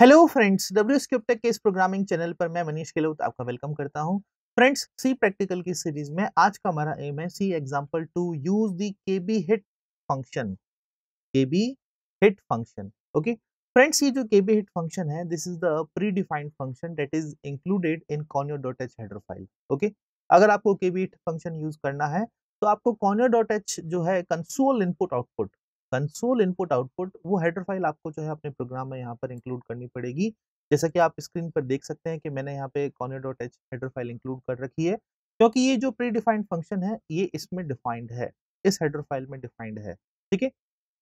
Hello friends W स्क्रिप्टेक के इस programming channel पर मैं मनीष गहलोत आपका वेलकम करता हूं फ्रेंड्स सी प्रैक्टिकल की सीरीज में आज का हमारा एम है C example to use the के बी हिट फंक्शन के be hit function okay friends ये जो के बी हिट फंक्शन है this is the predefined function that is included in conio dot H header okay अगर आपको के be hit function use करना है तो आपको कॉन्यो डॉट एच जो है console input output console input output वो हेडर फाइल आपको जो है अपने प्रोग्राम में यहाँ पर इंक्लूड करनी पड़ेगी जैसा कि आप स्क्रीन पर देख सकते हैं कि मैंने यहाँ पे conio dot H header file include कर रखी है क्योंकि ये जो प्री डिफाइंड फंक्शन है ये इसमें डिफाइंड है इस हेडर फाइल में डिफाइंड है ठीक है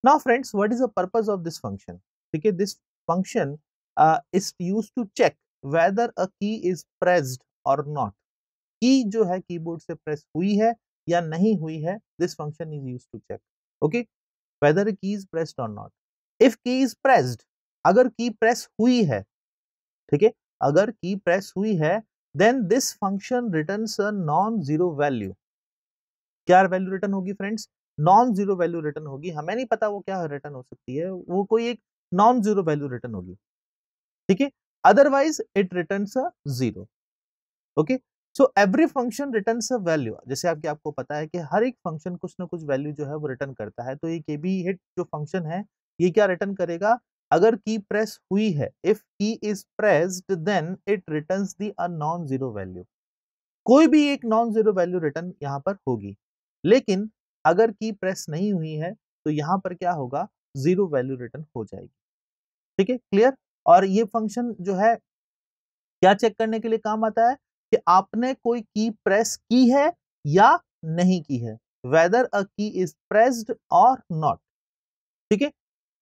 now friends what is the purpose of this function ठीक है this function is use to check whether a key is pressed और नॉट की जो है कीबोर्ड से प्रेस हुई है या नहीं हुई है this function is use to check okay whether key is pressed or not. If key is pressed, अगर की प्रेस हुई है ठीक है अगर की प्रेस हुई है then this function returns non zero value क्या वैल्यू रिटर्न होगी friends non zero value return होगी हमें नहीं पता वो क्या रिटर्न हो सकती है वो कोई एक नॉन जीरो वैल्यू रिटर्न होगी ठीक है otherwise it return a zero okay so every function return a value जैसे आपके आपको पता है कि हर एक फंक्शन कुछ ना कुछ वैल्यू जो है वो रिटर्न करता है तो ये के बी हिट जो फंक्शन है ये क्या रिटर्न करेगा अगर की प्रेस हुई है if key is pressed then it return the a non zero value कोई भी एक नॉन जीरो वैल्यू रिटर्न यहाँ पर होगी लेकिन अगर की प्रेस नहीं हुई है तो यहाँ पर क्या होगा जीरो वैल्यू रिटर्न हो जाएगी ठीक है क्लियर और ये फंक्शन जो है क्या चेक करने के लिए काम आता है कि आपने कोई की प्रेस की है या नहीं की है weather a key is pressed और नॉट ठीक है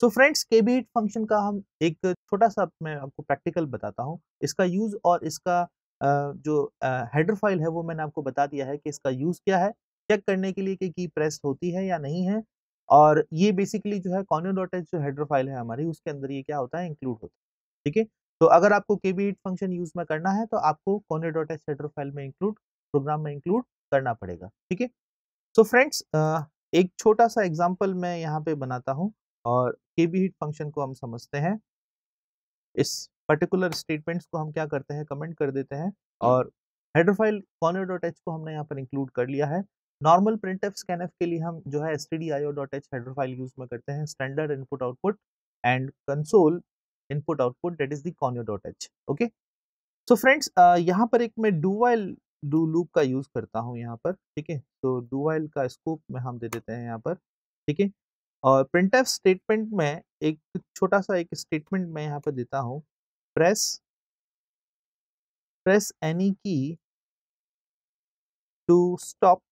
तो फ्रेंड्स के बी हिट फंक्शन का हम एक छोटा सा मैं आपको प्रैक्टिकल बताता हूँ इसका यूज और इसका जो हेडर फाइल है वो मैंने आपको बता दिया है कि इसका यूज क्या है चेक करने के लिए कि की प्रेस होती है या नहीं है और ये बेसिकली जो है कॉन्यू डॉट एच जो हेडर फाइल है हमारी उसके अंदर ये क्या होता है इंक्लूड होता है ठीक है तो अगर आपको के बी फंक्शन यूज में करना है तो आपको conio dot s header file में इंक्लूड प्रोग्राम में इंक्लूड करना पड़ेगा ठीक है सो फ्रेंड्स एक छोटा सा एग्जाम्पल मैं यहाँ पे बनाता हूँ और के बी फंक्शन को हम समझते हैं इस पर्टिकुलर स्टेटमेंट्स को हम क्या करते हैं कमेंट कर देते हैं और हेड्रोफाइल कॉनर डॉट एच को हमने यहाँ पर इंक्लूड कर लिया है नॉर्मल प्रिंट एफ स्कैन के लिए हम जो है S T D I O dot h header file use में करते हैं standard input output and console input output that is the conio dot h okay so friends यहाँ पर एक मैं डू वाइल डू लूप का यूज़ करता हूँ यहाँ पर ठीक है तो डू वाइल का स्कोप में हम दे देते हैं यहाँ पर ठीक है और प्रिंट एफ स्टेटमेंट में एक छोटा सा एक स्टेटमेंट मैं यहाँ पर देता हूँ press press any key to stop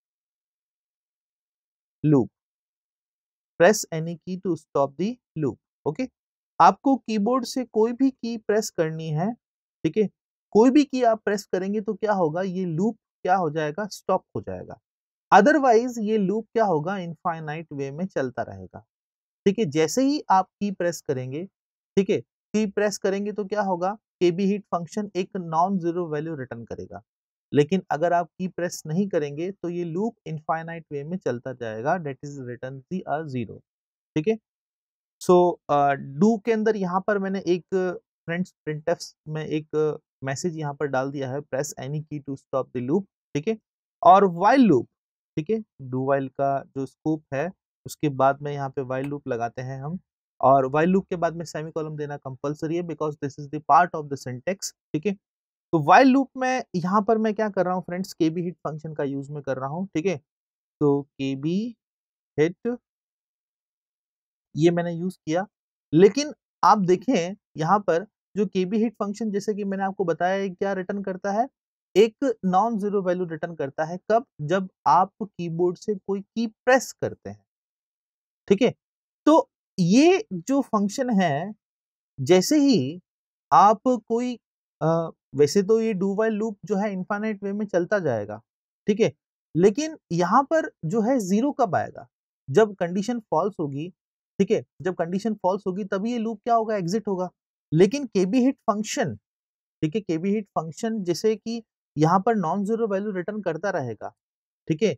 loop press any key to stop the loop okay आपको कीबोर्ड से कोई भी की प्रेस करनी है ठीक है कोई भी की आप प्रेस करेंगे तो क्या होगा ये लूप क्या हो जाएगा स्टॉप हो जाएगा अदरवाइज ये लूप क्या होगा इनफाइनाइट वे में चलता रहेगा ठीक है जैसे ही आप की प्रेस करेंगे ठीक है की प्रेस करेंगे तो क्या होगा के बी हिट फंक्शन एक नॉन जीरो वैल्यू रिटर्न करेगा लेकिन अगर आप की प्रेस नहीं करेंगे तो ये लूप इनफाइनाइट वे में चलता जाएगा that is return the are zero ठीक है सो डू के अंदर यहाँ पर मैंने एक फ्रेंड्स प्रिंट में एक मैसेज यहाँ पर डाल दिया है press any key to stop the loop ठीक है और वाइल लूप ठीक है डू वाइल का जो स्कोप है उसके बाद में यहाँ पे वाइल लूप लगाते हैं हम और वाइल लूप के बाद में सेमी कॉलम देना कंपलसरी है because this is the part of the syntax ठीक है तो वाइल लूप में यहाँ पर मैं क्या कर रहा हूँ फ्रेंड्स के बी हिट फंक्शन का यूज में कर रहा हूँ ठीक है तो के बी हिट ये मैंने यूज किया लेकिन आप देखें यहाँ पर जो के बी हिट फंक्शन जैसे कि मैंने आपको बताया क्या रिटर्न करता है एक नॉन जीरो वैल्यू रिटर्न करता है कब जब आप कीबोर्ड से कोई की प्रेस करते हैं ठीक है तो ये जो फंक्शन है जैसे ही आप कोई आ, वैसे तो ये डू वाई लूप जो है इन्फाइनाइट वे में चलता जाएगा ठीक है लेकिन यहाँ पर जो है जीरो कब आएगा जब कंडीशन फॉल्स होगी ठीक है जब कंडीशन फॉल्स होगी तभी ये लूप क्या होगा एग्जिट होगा लेकिन के बी हिट फंक्शन ठीक है के बी हिट फंक्शन जैसे कि यहाँ पर नॉन जीरो वैल्यू रिटर्न करता रहेगा ठीक है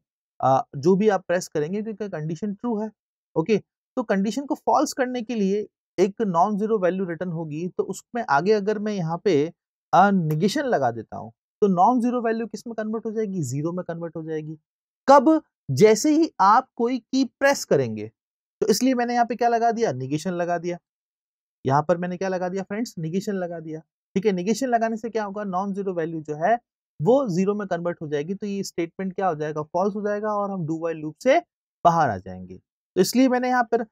जो भी आप प्रेस करेंगे क्योंकि कंडीशन ट्रू है ओके तो कंडीशन को फॉल्स करने के लिए एक नॉन जीरो वैल्यू रिटर्न होगी तो उसमें आगे अगर मैं यहाँ पे निगेशन लगा देता हूँ तो नॉन जीरो वैल्यू किस में कन्वर्ट हो जाएगी जीरो में कन्वर्ट हो जाएगी कब जैसे ही आप कोई की प्रेस करेंगे तो इसलिए मैंने यहाँ पे क्या लगा दिया निगेशन लगा दिया यहाँ पर मैंने क्या लगा दिया फ्रेंड्स निगेशन लगा दिया ठीक है निगेशन लगाने से क्या होगा नॉन जीरो वैल्यू जो है वो जीरो में कन्वर्ट हो जाएगी तो ये स्टेटमेंट क्या हो जाएगा फॉल्स हो जाएगा और हम डू वाइल लूप से बाहर आ जाएंगे तो इसलिए मैंने यहाँ पर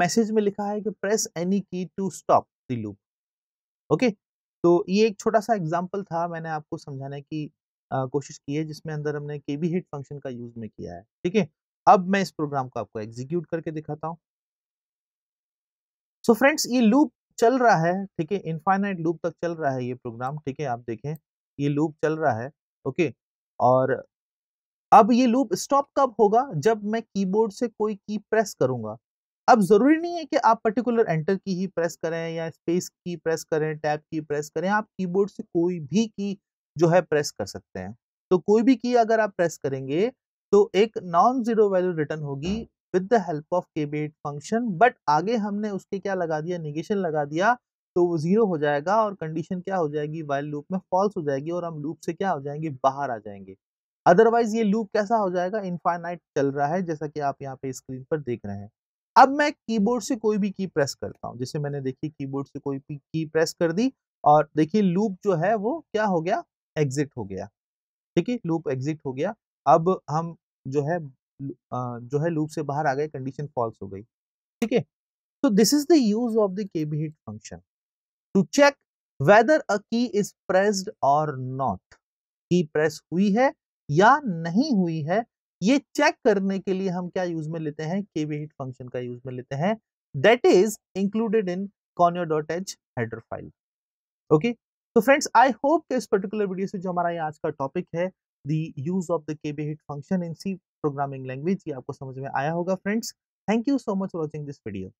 मैसेज uh, में लिखा है कि press any key to stop the loop okay तो ये एक छोटा सा एग्जाम्पल था मैंने आपको समझाने की uh, कोशिश की है जिसमें अंदर हमने के बी हिट फंक्शन का यूज में किया है ठीक है अब मैं इस प्रोग्राम को आपको एग्जीक्यूट करके दिखाता हूं सो फ्रेंड्स ये लूप चल रहा है ठीक है इनफाइनाइट लूप तक चल रहा है ये प्रोग्राम ठीक है आप देखें ये लूप चल रहा है ओके और अब ये लूप स्टॉप कब होगा जब मैं कीबोर्ड से कोई की प्रेस करूंगा अब जरूरी नहीं है कि आप पर्टिकुलर एंटर की ही प्रेस करें या स्पेस की प्रेस करें टैब की प्रेस करें आप कीबोर्ड से कोई भी की जो है प्रेस कर सकते हैं तो कोई भी की अगर आप प्रेस करेंगे तो एक नॉन जीरो वैल्यू रिटर्न होगी with the help of kbhit function but आगे हमने उसके क्या लगा दिया निगेशन लगा दिया तो वो जीरो हो जाएगा और कंडीशन क्या हो जाएगी वाइल लूप में फॉल्स हो जाएगी और हम लूप से क्या हो जाएंगे बाहर आ जाएंगे अदरवाइज ये लूप कैसा हो जाएगा इनफाइनाइट चल रहा है जैसा कि आप यहाँ पे स्क्रीन पर देख रहे हैं अब मैं कीबोर्ड से कोई भी की प्रेस करता हूँ जैसे मैंने देखी कीबोर्ड से कोई भी की प्रेस कर दी और देखिए लूप जो है वो क्या हो गया एग्जिट हो गया ठीक है लूप एग्जिट हो गया अब हम जो है जो है लूप से बाहर आ गए कंडीशन फॉल्स हो गई ठीक है तो this is the use of the K be hit function to check whether a key is pressed और नॉट की प्रेस हुई है या नहीं हुई है ये चेक करने के लिए हम क्या यूज में लेते हैं के बी हिट फंक्शन का यूज में लेते हैं that is included in conio dot H header file okay तो फ्रेंड्स आई होप के इस पर्टिकुलर वीडियो से जो हमारा ये आज का टॉपिक है the use of the kb hit function in c programming language ye aapko samajh mein aaya hoga friends thank you so much for watching this video